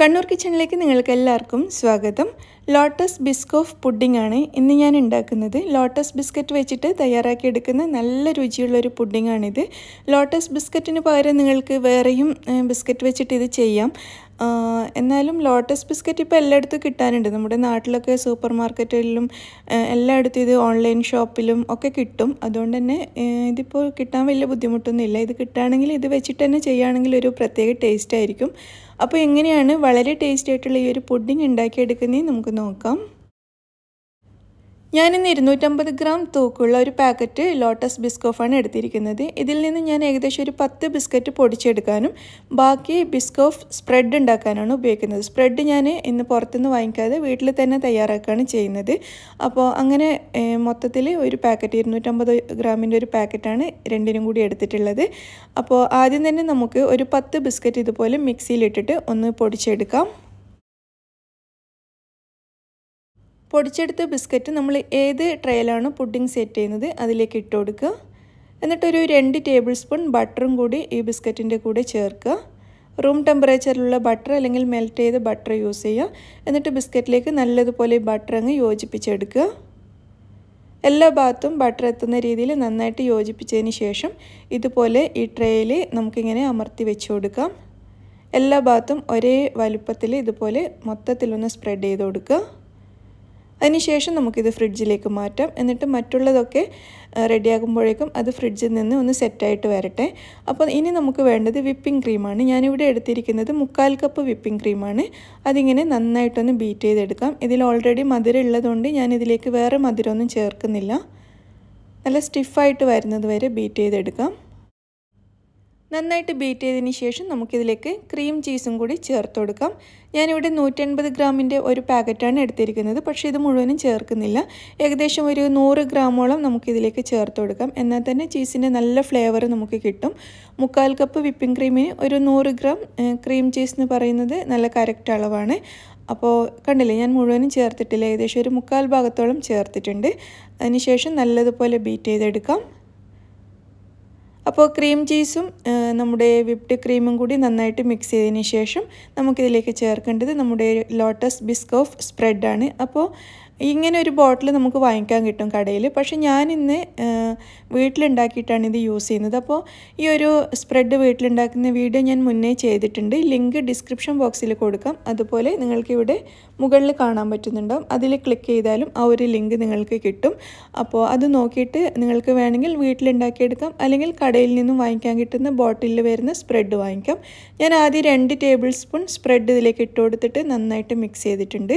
കണ്ണൂർ കിച്ചണിലേക്ക് നിങ്ങൾക്ക് എല്ലാവർക്കും സ്വാഗതം ലോട്ടസ് ബിസ്കോഫ് ഓഫ് പുഡിംഗ് ആണ് ഇന്ന് ഞാൻ ഉണ്ടാക്കുന്നത് ലോട്ടസ് ബിസ്ക്കറ്റ് വെച്ചിട്ട് തയ്യാറാക്കിയെടുക്കുന്ന നല്ല രുചിയുള്ളൊരു പുഡിംഗാണിത് ലോട്ടസ് ബിസ്ക്കറ്റിന് പകരം നിങ്ങൾക്ക് വേറെയും ബിസ്ക്കറ്റ് വെച്ചിട്ട് ഇത് ചെയ്യാം എന്നാലും ലോട്ടസ് ബിസ്ക്കറ്റ് ഇപ്പോൾ എല്ലായിടത്തും കിട്ടാനുണ്ട് നമ്മുടെ നാട്ടിലൊക്കെ സൂപ്പർ മാർക്കറ്റിലും എല്ലായിടത്തും ഇത് ഓൺലൈൻ ഷോപ്പിലും ഒക്കെ കിട്ടും അതുകൊണ്ട് തന്നെ ഇതിപ്പോൾ കിട്ടാൻ വലിയ ബുദ്ധിമുട്ടൊന്നുമില്ല ഇത് കിട്ടുകയാണെങ്കിൽ ഇത് വെച്ചിട്ട് തന്നെ ചെയ്യുകയാണെങ്കിൽ ഒരു പ്രത്യേക ടേസ്റ്റ് ആയിരിക്കും അപ്പോൾ എങ്ങനെയാണ് വളരെ ടേസ്റ്റി ആയിട്ടുള്ള ഈ ഒരു പുഡിങ് ഉണ്ടാക്കിയെടുക്കുന്നതെന്ന് നമുക്ക് നോക്കാം ഞാനിന്ന് ഇരുന്നൂറ്റമ്പത് ഗ്രാം തൂക്കുള്ള ഒരു പാക്കറ്റ് ലോട്ടസ് ബിസ്കോഫാണ് എടുത്തിരിക്കുന്നത് ഇതിൽ നിന്ന് ഞാൻ ഏകദേശം ഒരു പത്ത് ബിസ്ക്കറ്റ് പൊടിച്ചെടുക്കാനും ബാക്കി ബിസ്കോഫ് സ്പ്രെഡ് ഉണ്ടാക്കാനാണ് ഉപയോഗിക്കുന്നത് സ്പ്രെഡ് ഞാൻ ഇന്ന് പുറത്തുനിന്ന് വാങ്ങിക്കാതെ വീട്ടിൽ തന്നെ തയ്യാറാക്കുകയാണ് ചെയ്യുന്നത് അപ്പോൾ അങ്ങനെ മൊത്തത്തിൽ ഒരു പാക്കറ്റ് ഇരുന്നൂറ്റമ്പത് ഗ്രാമിൻ്റെ ഒരു പാക്കറ്റാണ് രണ്ടിനും കൂടി എടുത്തിട്ടുള്ളത് അപ്പോൾ ആദ്യം തന്നെ നമുക്ക് ഒരു പത്ത് ബിസ്ക്കറ്റ് ഇതുപോലെ മിക്സിയിലിട്ടിട്ട് ഒന്ന് പൊടിച്ചെടുക്കാം പൊടിച്ചെടുത്ത ബിസ്ക്കറ്റ് നമ്മൾ ഏത് ട്രേയിലാണ് പുഡിംഗ് സെറ്റ് ചെയ്യുന്നത് അതിലേക്ക് ഇട്ട് കൊടുക്കുക എന്നിട്ടൊരു രണ്ട് ടേബിൾ സ്പൂൺ ബട്ടറും കൂടി ഈ ബിസ്ക്കറ്റിൻ്റെ കൂടെ ചേർക്കുക റൂം ടെമ്പറേച്ചറിലുള്ള ബട്ടർ അല്ലെങ്കിൽ മെൽറ്റ് ചെയ്ത് ബട്ടർ യൂസ് ചെയ്യുക എന്നിട്ട് ബിസ്ക്കറ്റിലേക്ക് നല്ലതുപോലെ ബട്ടർ അങ്ങ് യോജിപ്പിച്ചെടുക്കുക എല്ലാ ഭാഗത്തും ബട്ടർ എത്തുന്ന രീതിയിൽ നന്നായിട്ട് യോജിപ്പിച്ചതിന് ശേഷം ഇതുപോലെ ഈ ട്രേയിൽ നമുക്കിങ്ങനെ അമർത്തി വെച്ച് കൊടുക്കാം എല്ലാ ഭാഗത്തും ഒരേ വലുപ്പത്തിൽ ഇതുപോലെ മൊത്തത്തിലൊന്ന് സ്പ്രെഡ് ചെയ്ത് കൊടുക്കുക അതിനുശേഷം നമുക്കിത് ഫ്രിഡ്ജിലേക്ക് മാറ്റാം എന്നിട്ട് മറ്റുള്ളതൊക്കെ റെഡിയാകുമ്പോഴേക്കും അത് ഫ്രിഡ്ജിൽ നിന്ന് ഒന്ന് സെറ്റായിട്ട് വരട്ടെ അപ്പോൾ ഇനി നമുക്ക് വേണ്ടത് വിപ്പിംഗ് ക്രീമാണ് ഞാനിവിടെ എടുത്തിരിക്കുന്നത് മുക്കാൽ കപ്പ് വിപ്പിംഗ് ക്രീമാണ് അതിങ്ങനെ നന്നായിട്ടൊന്ന് ബീറ്റ് ചെയ്തെടുക്കാം ഇതിൽ ഓൾറെഡി മധുരം ഉള്ളതുകൊണ്ട് ഞാനിതിലേക്ക് വേറെ മധുരമൊന്നും ചേർക്കുന്നില്ല നല്ല സ്റ്റിഫായിട്ട് വരുന്നത് വരെ ബീറ്റ് ചെയ്തെടുക്കാം നന്നായിട്ട് ബീറ്റ് ചെയ്തതിന് ശേഷം നമുക്കിതിലേക്ക് ക്രീം ചീസും കൂടി ചേർത്ത് കൊടുക്കാം ഞാനിവിടെ നൂറ്റൻപത് ഗ്രാമിൻ്റെ ഒരു പാക്കറ്റാണ് എടുത്തിരിക്കുന്നത് പക്ഷേ ഇത് മുഴുവനും ചേർക്കുന്നില്ല ഏകദേശം ഒരു നൂറ് ഗ്രാമോളം നമുക്കിതിലേക്ക് ചേർത്ത് കൊടുക്കാം എന്നാൽ തന്നെ ചീസിൻ്റെ നല്ല ഫ്ലേവർ നമുക്ക് കിട്ടും മുക്കാൽ കപ്പ് വിപ്പിംഗ് ക്രീമിന് ഒരു നൂറ് ഗ്രാം ക്രീം ചീസ് എന്ന് പറയുന്നത് നല്ല കറക്റ്റ് അളവാണ് അപ്പോൾ കണ്ടില്ലേ ഞാൻ മുഴുവനും ചേർത്തിട്ടില്ല ഏകദേശം ഒരു മുക്കാൽ ഭാഗത്തോളം ചേർത്തിട്ടുണ്ട് അതിനുശേഷം നല്ലതുപോലെ ബീറ്റ് ചെയ്തെടുക്കാം അപ്പോൾ ക്രീം ചീസും നമ്മുടെ വിപ്ഡ് ക്രീമും കൂടി നന്നായിട്ട് മിക്സ് ചെയ്തതിന് ശേഷം നമുക്കിതിലേക്ക് ചേർക്കേണ്ടത് നമ്മുടെ ലോട്ടസ് ബിസ്കോഫ് സ്പ്രെഡാണ് അപ്പോൾ ഇങ്ങനെ ഒരു ബോട്ടിൽ നമുക്ക് വാങ്ങിക്കാൻ കിട്ടും കടയിൽ പക്ഷേ ഞാൻ ഇന്ന് വീട്ടിലുണ്ടാക്കിയിട്ടാണ് ഇത് യൂസ് ചെയ്യുന്നത് അപ്പോൾ ഈ ഒരു സ്പ്രെഡ് വീട്ടിലുണ്ടാക്കുന്ന വീഡിയോ ഞാൻ മുന്നേ ചെയ്തിട്ടുണ്ട് ലിങ്ക് ഡിസ്ക്രിപ്ഷൻ ബോക്സിൽ കൊടുക്കാം അതുപോലെ നിങ്ങൾക്കിവിടെ മുകളിൽ കാണാൻ പറ്റുന്നുണ്ടാവും അതിൽ ക്ലിക്ക് ചെയ്താലും ആ ഒരു ലിങ്ക് നിങ്ങൾക്ക് കിട്ടും അപ്പോൾ അത് നോക്കിയിട്ട് നിങ്ങൾക്ക് വേണമെങ്കിൽ വീട്ടിലുണ്ടാക്കിയെടുക്കാം അല്ലെങ്കിൽ കടയിൽ നിന്നും വാങ്ങിക്കാൻ കിട്ടുന്ന ബോട്ടിലിൽ വരുന്ന സ്പ്രെഡ് വാങ്ങിക്കാം ഞാൻ ആദ്യം രണ്ട് ടേബിൾ സ്പൂൺ സ്പ്രെഡ് ഇതിലേക്ക് ഇട്ട് കൊടുത്തിട്ട് നന്നായിട്ട് മിക്സ് ചെയ്തിട്ടുണ്ട്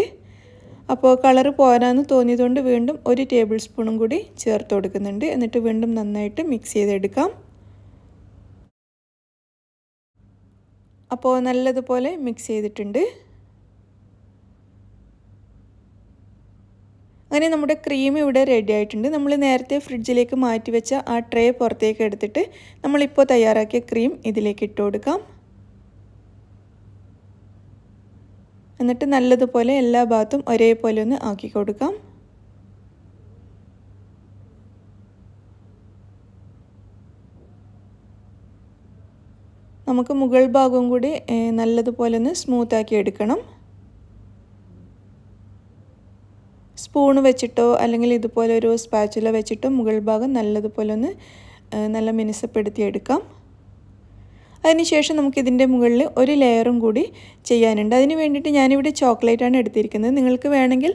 അപ്പോൾ കളർ പോരാന്ന് തോന്നിയതുകൊണ്ട് വീണ്ടും ഒരു ടേബിൾ സ്പൂണും കൂടി ചേർത്ത് കൊടുക്കുന്നുണ്ട് എന്നിട്ട് വീണ്ടും നന്നായിട്ട് മിക്സ് ചെയ്തെടുക്കാം അപ്പോൾ നല്ലതുപോലെ മിക്സ് ചെയ്തിട്ടുണ്ട് അങ്ങനെ നമ്മുടെ ക്രീം ഇവിടെ റെഡി ആയിട്ടുണ്ട് നമ്മൾ നേരത്തെ ഫ്രിഡ്ജിലേക്ക് മാറ്റി വെച്ച ആ ട്രേ പുറത്തേക്ക് എടുത്തിട്ട് നമ്മളിപ്പോൾ തയ്യാറാക്കിയ ക്രീം ഇതിലേക്ക് ഇട്ട് കൊടുക്കാം എന്നിട്ട് നല്ലതുപോലെ എല്ലാ ഭാഗത്തും ഒരേപോലെ ഒന്ന് ആക്കി കൊടുക്കാം നമുക്ക് മുകൾ ഭാഗവും കൂടി നല്ലതുപോലെ ഒന്ന് സ്മൂത്താക്കി എടുക്കണം സ്പൂൺ വെച്ചിട്ടോ അല്ലെങ്കിൽ ഇതുപോലെ ഒരു സ്പാച്ചുല വെച്ചിട്ടോ മുകൾ ഭാഗം നല്ലതുപോലെ ഒന്ന് നല്ല മിനുസപ്പെടുത്തി എടുക്കാം അതിനുശേഷം നമുക്കിതിൻ്റെ മുകളിൽ ഒരു ലെയറും കൂടി ചെയ്യാനുണ്ട് അതിന് വേണ്ടിയിട്ട് ഞാനിവിടെ ചോക്ലേറ്റാണ് എടുത്തിരിക്കുന്നത് നിങ്ങൾക്ക് വേണമെങ്കിൽ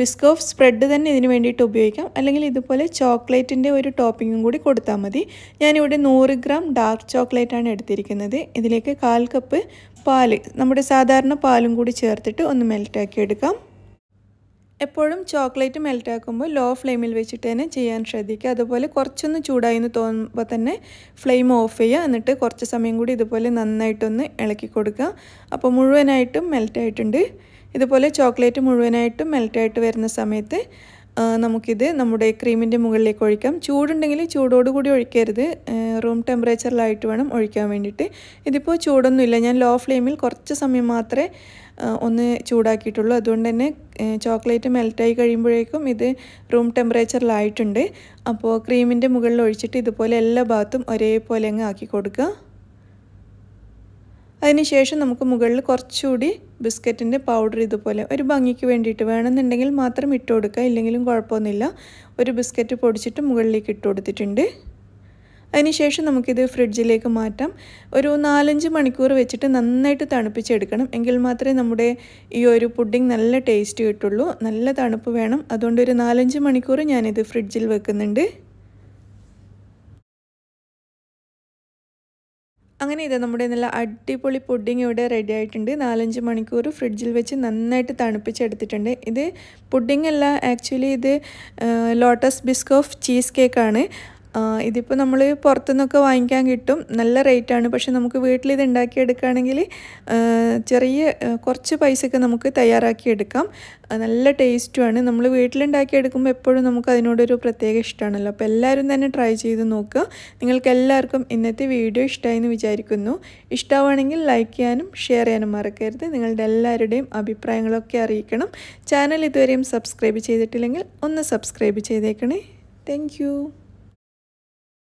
ബിസ്കോഫ് സ്പ്രെഡ് തന്നെ ഇതിന് വേണ്ടിയിട്ട് ഉപയോഗിക്കാം അല്ലെങ്കിൽ ഇതുപോലെ ചോക്ലേറ്റിൻ്റെ ഒരു ടോപ്പിങ്ങും കൂടി കൊടുത്താൽ മതി ഞാനിവിടെ നൂറ് ഗ്രാം ഡാർക്ക് ചോക്ലേറ്റാണ് എടുത്തിരിക്കുന്നത് ഇതിലേക്ക് കാൽ കപ്പ് പാൽ നമ്മുടെ സാധാരണ പാലും കൂടി ചേർത്തിട്ട് ഒന്ന് മെൽറ്റാക്കി എടുക്കാം എപ്പോഴും ചോക്ലേറ്റ് മെൽറ്റാക്കുമ്പോൾ ലോ ഫ്ലെയിമിൽ വെച്ചിട്ട് തന്നെ ചെയ്യാൻ ശ്രദ്ധിക്കുക അതുപോലെ കുറച്ചൊന്ന് ചൂടായി എന്ന് തോന്നുമ്പോൾ തന്നെ ഫ്ലെയിം ഓഫ് ചെയ്യുക എന്നിട്ട് കുറച്ച് സമയം കൂടി ഇതുപോലെ നന്നായിട്ടൊന്ന് ഇളക്കി കൊടുക്കുക അപ്പോൾ മുഴുവനായിട്ടും മെൽറ്റായിട്ടുണ്ട് ഇതുപോലെ ചോക്ലേറ്റ് മുഴുവനായിട്ടും മെൽറ്റായിട്ട് വരുന്ന സമയത്ത് നമുക്കിത് നമ്മുടെ ക്രീമിൻ്റെ മുകളിലേക്ക് ഒഴിക്കാം ചൂടുണ്ടെങ്കിൽ ചൂടോടുകൂടി ഒഴിക്കരുത് റൂം ടെമ്പറേച്ചറിലായിട്ട് വേണം ഒഴിക്കാൻ വേണ്ടിയിട്ട് ഇതിപ്പോൾ ചൂടൊന്നുമില്ല ഞാൻ ലോ ഫ്ലെയിമിൽ കുറച്ച് സമയം മാത്രമേ ഒന്ന് ചൂടാക്കിയിട്ടുള്ളൂ അതുകൊണ്ട് തന്നെ ചോക്ലേറ്റ് മെൽറ്റായി കഴിയുമ്പോഴേക്കും ഇത് റൂം ടെമ്പറേച്ചറിലായിട്ടുണ്ട് അപ്പോൾ ക്രീമിൻ്റെ മുകളിൽ ഒഴിച്ചിട്ട് ഇതുപോലെ എല്ലാ ഭാഗത്തും ഒരേപോലെ അങ്ങ് ആക്കി കൊടുക്കുക അതിനുശേഷം നമുക്ക് മുകളിൽ കുറച്ചുകൂടി ബിസ്ക്കറ്റിൻ്റെ പൗഡർ ഇതുപോലെ ഒരു ഭംഗിക്ക് വേണ്ടിയിട്ട് വേണമെന്നുണ്ടെങ്കിൽ മാത്രം ഇട്ട് കൊടുക്കുക ഇല്ലെങ്കിലും കുഴപ്പമൊന്നുമില്ല ഒരു ബിസ്ക്കറ്റ് പൊടിച്ചിട്ട് മുകളിലേക്ക് ഇട്ട് കൊടുത്തിട്ടുണ്ട് അതിനുശേഷം നമുക്കിത് ഫ്രിഡ്ജിലേക്ക് മാറ്റാം ഒരു നാലഞ്ച് മണിക്കൂർ വെച്ചിട്ട് നന്നായിട്ട് തണുപ്പിച്ചെടുക്കണം എങ്കിൽ മാത്രമേ നമ്മുടെ ഈ ഒരു പുഡിംഗ് നല്ല ടേസ്റ്റ് കിട്ടുള്ളൂ നല്ല തണുപ്പ് വേണം അതുകൊണ്ട് ഒരു നാലഞ്ച് മണിക്കൂർ ഞാനിത് ഫ്രിഡ്ജിൽ വെക്കുന്നുണ്ട് അങ്ങനെ ഇത് നമ്മുടെ നല്ല അടിപൊളി പുഡിങ് ഇവിടെ റെഡി ആയിട്ടുണ്ട് നാലഞ്ച് മണിക്കൂർ ഫ്രിഡ്ജിൽ വെച്ച് നന്നായിട്ട് തണുപ്പിച്ചെടുത്തിട്ടുണ്ട് ഇത് പുഡിംഗ് അല്ല ആക്ച്വലി ഇത് ലോട്ടസ് ബിസ്കോഫ് ചീസ് കേക്കാണ് ഇതിപ്പോൾ നമ്മൾ പുറത്തുനിന്നൊക്കെ വാങ്ങിക്കാൻ കിട്ടും നല്ല റേറ്റാണ് പക്ഷെ നമുക്ക് വീട്ടിൽ ഇത് ഉണ്ടാക്കിയെടുക്കുകയാണെങ്കിൽ ചെറിയ കുറച്ച് പൈസയ്ക്ക് നമുക്ക് തയ്യാറാക്കിയെടുക്കാം നല്ല ടേസ്റ്റുമാണ് നമ്മൾ വീട്ടിലുണ്ടാക്കിയെടുക്കുമ്പോൾ എപ്പോഴും നമുക്ക് അതിനോടൊരു പ്രത്യേക ഇഷ്ടമാണല്ലോ അപ്പോൾ എല്ലാവരും തന്നെ ട്രൈ ചെയ്ത് നോക്കുക നിങ്ങൾക്ക് എല്ലാവർക്കും ഇന്നത്തെ വീഡിയോ ഇഷ്ടമായി എന്ന് വിചാരിക്കുന്നു ഇഷ്ടമാണെങ്കിൽ ലൈക്ക് ചെയ്യാനും ഷെയർ ചെയ്യാനും മറക്കരുത് നിങ്ങളുടെ എല്ലാവരുടെയും അഭിപ്രായങ്ങളൊക്കെ അറിയിക്കണം ചാനൽ ഇതുവരെയും സബ്സ്ക്രൈബ് ചെയ്തിട്ടില്ലെങ്കിൽ ഒന്ന് സബ്സ്ക്രൈബ് ചെയ്തേക്കണേ താങ്ക്